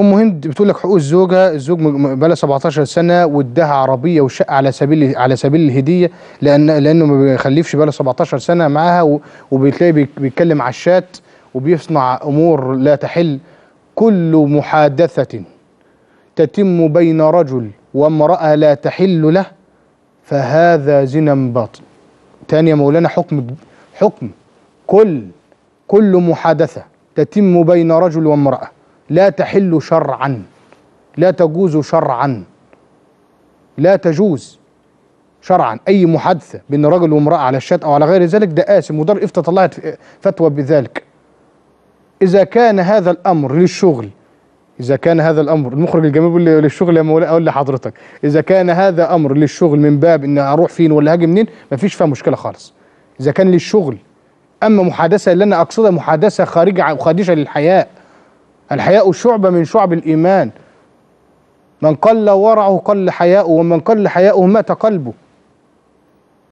ام هند بتقول لك حقوق الزوجه الزوج بلا 17 سنه واداها عربيه وشقه على سبيل على سبيل الهديه لان لانه ما بيخلفش بلا 17 سنه معاها وبتلاقي بيتكلم على الشات وبيصنع امور لا تحل كل محادثه تتم بين رجل وامراه لا تحل له فهذا زنا باطن تاني يا مولانا حكم حكم كل كل محادثه تتم بين رجل وامراه لا تحل شرعا لا تجوز شرعا لا تجوز شرعا اي محادثه بين رجل وامراه على الشات او على غير ذلك ده اسم ودار افتى طلعت فتوى بذلك اذا كان هذا الامر للشغل اذا كان هذا الامر المخرج الجميل بيقول للشغل يا مولاي اقول لحضرتك اذا كان هذا امر للشغل من باب ان اروح فين ولا هاجي منين مفيش فيها مشكله خالص اذا كان للشغل اما محادثه اللي انا اقصدها محادثه خارجه خادشه للحياء الحياء شعبة من شعب الإيمان من قل ورعه قل حياؤه ومن قل حياؤه مات قلبه